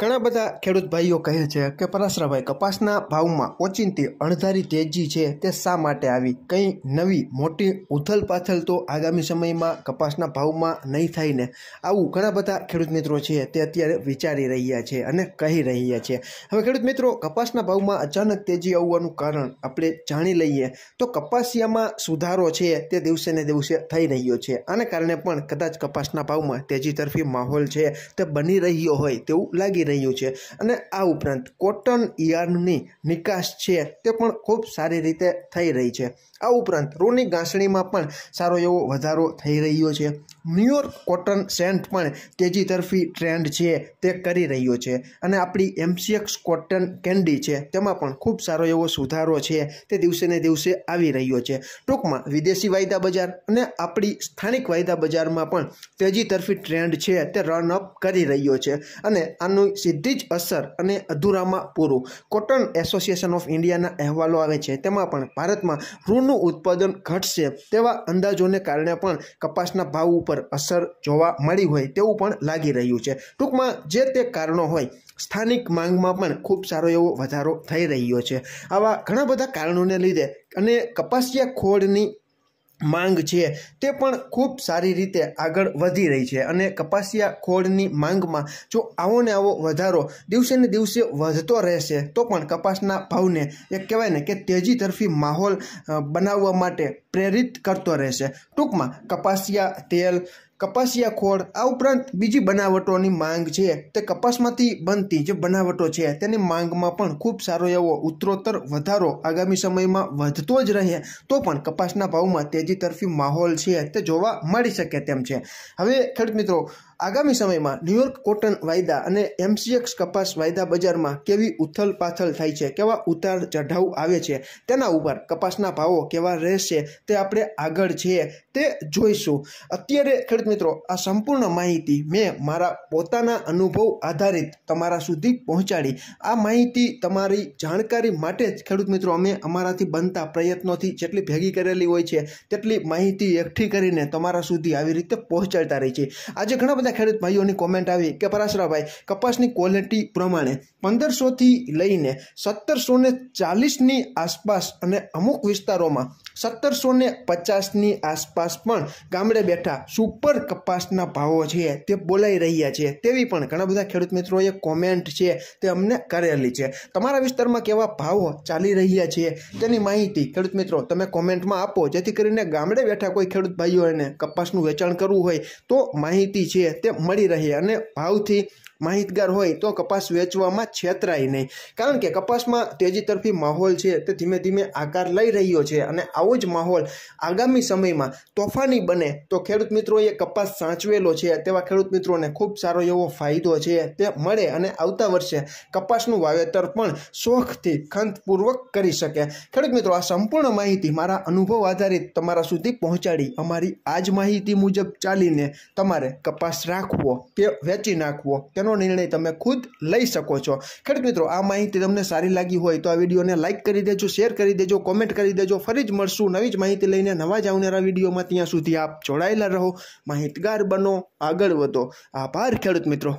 ઘણા બધા ખેડૂત ભાઈઓ કહે છે કે પરાશરાભાઈ કપાસના ભાવમાં ઓચિંતી અણધારી તેજી છે તે શા માટે આવી કંઈ નવી મોટી ઉથલ પાથલ તો આગામી સમયમાં કપાસના ભાવમાં નહીં થાય ને આવું ઘણા બધા ખેડૂત મિત્રો છે તે અત્યારે વિચારી રહ્યા છે અને કહી રહ્યા છે હવે ખેડૂત મિત્રો કપાસના ભાવમાં અચાનક તેજી આવવાનું કારણ આપણે જાણી લઈએ તો કપાસિયામાં સુધારો છે તે દિવસે ને દિવસે થઈ રહ્યો છે આને કારણે પણ કદાચ કપાસના ભાવમાં તેજી તરફી માહોલ છે તે બની રહ્યો હોય તેવું લાગી રહ્યું છે અને આ ઉપરાંત કોટન યાર્નની નિકાસ છે તે પણ ખૂબ સારી રીતે થઈ રહી છે આ ઉપરાંત રૂની ઘાસણીમાં પણ સારો એવો વધારો થઈ રહ્યો છે ન્યૂયોર્ક કોટન સેન્ટ પણ તેજી તરફી ટ્રેન્ડ છે તે કરી રહ્યો છે અને આપણી એમસીએક્સ કોટન કેન્ડી છે તેમાં પણ ખૂબ સારો એવો સુધારો છે તે દિવસેને દિવસે આવી રહ્યો છે ટૂંકમાં વિદેશી વાયદા બજાર અને આપણી સ્થાનિક વાયદા બજારમાં પણ તેજી તરફી ટ્રેન્ડ છે તે રન અપ કરી રહ્યો છે અને આનું સીધી જ અસર અને અધૂરામાં પૂરું કોટન એસોસિએશન ઓફ ઇન્ડિયાના અહેવાલો આવે છે તેમાં પણ ભારતમાં રૂનું ઉત્પાદન ઘટશે તેવા અંદાજોને કારણે પણ કપાસના ભાવ ઉપર ઉપર અસર જોવા મળી હોય તેવું પણ લાગી રહ્યું છે ટૂંકમાં જે તે કારણો હોય સ્થાનિક માંગમાં પણ ખૂબ સારો એવો વધારો થઈ રહ્યો છે આવા ઘણા બધા કારણોને લીધે અને કપાસિયા ખોળની માંગ છે તે પણ ખૂબ સારી રીતે આગળ વધી રહી છે અને કપાસિયા ખોળની માંગમાં જો આવો ને આવો વધારો દિવસે ને દિવસે વધતો રહેશે તો પણ કપાસના ભાવને એક કહેવાય ને કે તેજી તરફી માહોલ બનાવવા માટે પ્રેરિત કરતો રહેશે ટૂંકમાં કપાસિયા તેલ કપાસિયા ખોળ આ ઉપરાંત બીજી બનાવટોની માંગ છે તે કપાસમાંથી બનતી જે બનાવટો છે તેની માંગમાં પણ ખૂબ સારો એવો ઉત્તરોત્તર વધારો આગામી સમયમાં વધતો જ રહે તો પણ કપાસના ભાવમાં તેજી તરફી માહોલ છે તે જોવા મળી શકે તેમ છે હવે ખેડૂત મિત્રો આગામી સમયમાં ન્યુયોર્ક કોટન વાયદા અને એમસીએક્સ કપાસ વાયદા બજારમાં કેવી ઉથલ પાથલ થાય છે કેવા ઉતાર ચઢાવ આવે છે તેના ઉપર કપાસના ભાવો કેવા રહેશે તે આપણે આગળ છે તે જોઈશું અત્યારે ખેડૂત મિત્રો આ સંપૂર્ણ માહિતી મેં મારા પોતાના અનુભવ આધારિત તમારા સુધી પહોંચાડી આ માહિતી તમારી જાણકારી માટે જ ખેડૂત મિત્રો અમે અમારાથી બનતા પ્રયત્નોથી જેટલી ભેગી કરેલી હોય છે તેટલી માહિતી એકઠી કરીને તમારા સુધી આવી રીતે પહોંચાડતા રહી છે આજે ઘણા બધા બધા ખેડૂત ભાઈઓની કોમેન્ટ આવી કે પરાશરાભાઈ કપાસની ક્વોલિટી પ્રમાણે પંદરસોથી લઈને સત્તરસો ને ચાલીસની આસપાસ અને અમુક વિસ્તારોમાં સત્તરસો ને પચાસની આસપાસ પણ ગામડે બેઠા સુપર કપાસના ભાવો છે તે બોલાઈ રહ્યા છે તેવી પણ ઘણા બધા ખેડૂત મિત્રોએ કોમેન્ટ છે તે અમને કરેલી છે તમારા વિસ્તારમાં કેવા ભાવો ચાલી રહ્યા છે તેની માહિતી ખેડૂત મિત્રો તમે કોમેન્ટમાં આપો જેથી કરીને ગામડે બેઠા કોઈ ખેડૂત ભાઈઓને કપાસનું વેચાણ કરવું હોય તો માહિતી છે તે મળી રહે અને ભાવથી માહિતગાર હોય તો કપાસ વેચવામાં છેતરાય નહીં કારણ કે કપાસમાં તેજી તરફી માહોલ છે તે ધીમે ધીમે આકાર લઈ રહ્યો છે અને આવો જ માહોલ આગામી સમયમાં તોફાની બને તો ખેડૂત મિત્રોએ કપાસ સાચવેલો છે તેવા ખેડૂત મિત્રોને ખૂબ સારો એવો ફાયદો છે તે મળે અને આવતા વર્ષે કપાસનું વાવેતર પણ શોખથી ખંતપૂર્વક કરી શકે ખેડૂત મિત્રો આ સંપૂર્ણ માહિતી મારા અનુભવ આધારિત તમારા સુધી પહોંચાડી અમારી આ જ માહિતી મુજબ ચાલીને તમારે કપાસ રાખવો કે વેચી નાખવો તેનો તેનો નિર્ણય તમે ખુદ લઈ શકો છો ખેડૂત મિત્રો આ માહિતી તમને સારી લાગી હોય તો આ વિડીયોને લાઇક કરી દેજો શેર કરી દેજો કોમેન્ટ કરી દેજો ફરી જ મળશું નવી જ માહિતી લઈને નવા જ આવનારા વિડીયોમાં ત્યાં સુધી આપ જોડાયેલા રહો માહિતગાર બનો આગળ વધો આભાર ખેડૂત મિત્રો